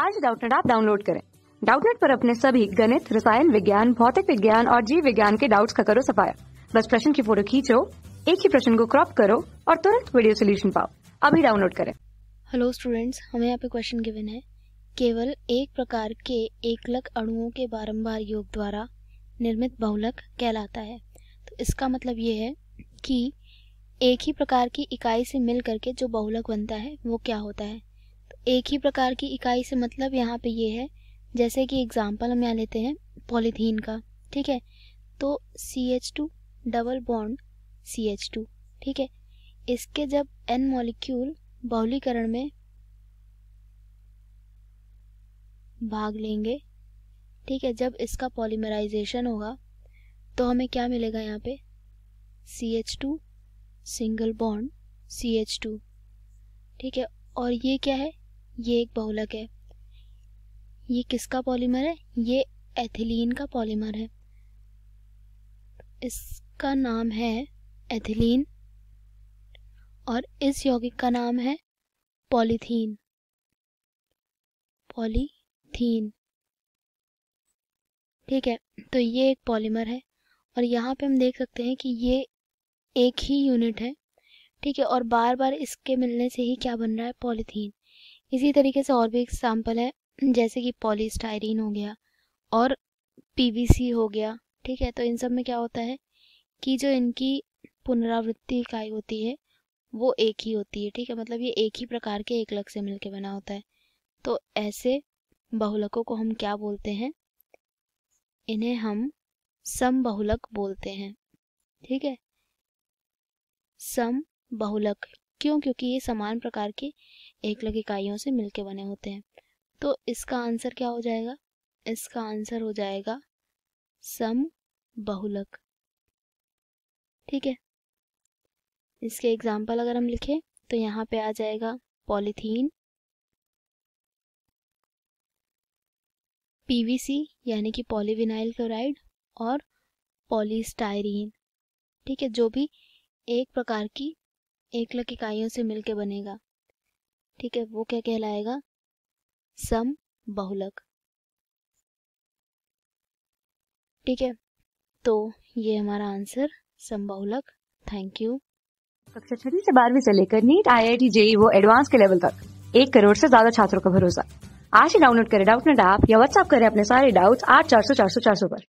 आज डाउटनेट आप डाउनलोड करें डाउटनेट पर अपने सभी गणित रसायन विज्ञान भौतिक विज्ञान और जीव विज्ञान के डाउट्स का करो सफाया बस प्रश्न की फोटो खींचो एक ही प्रश्न को क्रॉप करो और तुरंत वीडियो सोल्यूशन पाओ अभी डाउनलोड करें हेलो स्टूडेंट्स हमें यहाँ पे क्वेश्चन गिवन है केवल एक प्रकार के एकलक अणुओं के बारंबार योग द्वारा निर्मित बहुलक कहलाता है तो इसका मतलब ये है कि एक ही प्रकार की इकाई से मिल करके जो बहुलक बनता है वो क्या होता है एक ही प्रकार की इकाई से मतलब यहाँ पे ये है जैसे कि एग्जाम्पल हम यहाँ लेते हैं पॉलीथीन का ठीक है तो C H two double bond C H two ठीक है इसके जब एन मॉलिक्यूल बहुलीकरण में भाग लेंगे ठीक है जब इसका पॉलीमराइजेशन होगा तो हमें क्या मिलेगा यहाँ पे C H two single bond C H two ठीक है और ये क्या है ये एक बहुलक है ये किसका पॉलीमर है ये एथिलीन का पॉलीमर है इसका नाम है एथिलीन और इस यौगिक का नाम है पॉलीथीन पॉलीथीन ठीक है तो ये एक पॉलीमर है और यहाँ पे हम देख सकते हैं कि ये एक ही यूनिट है ठीक है और बार बार इसके मिलने से ही क्या बन रहा है पॉलीथीन इसी तरीके से और भी एग्जाम्पल है जैसे कि पॉलीस्टायरीन हो गया और पीवीसी हो गया ठीक है तो इन सब में क्या होता है कि जो इनकी पुनरावृत्ति इकाई होती है वो एक ही होती है ठीक है मतलब ये एक ही प्रकार के एक लग से मिल बना होता है तो ऐसे बहुलकों को हम क्या बोलते हैं इन्हें हम सम बहुलक बोलते हैं ठीक है सम बहुलक क्यों क्योंकि ये समान प्रकार के एकलग इकाइयों से मिलके बने होते हैं तो इसका आंसर क्या हो जाएगा इसका आंसर हो जाएगा सम बहुलक ठीक है इसके एग्जाम्पल अगर हम लिखें तो यहाँ पे आ जाएगा पॉलीथीन पीवीसी यानी कि पॉलीविनाइल क्लोराइड और पॉलीस्टाइरीन ठीक है जो भी एक प्रकार की एक लाख इकाइयों से मिलकर बनेगा ठीक है वो क्या कहलाएगा सम बहुलक ठीक है तो ये हमारा आंसर सम बहुलक थैंक यू कक्षा छठी से बारहवीं से लेकर NEET I I T JEE वो एडवांस के लेवल तक एक करोड़ से ज्यादा छात्रों का भरोसा आज ही डाउनलोड करें डाउट नेट ऐप या व्हाट्सएप करें अपने सारे डाउट्स आठ चार सौ चार सौ चार सौ पर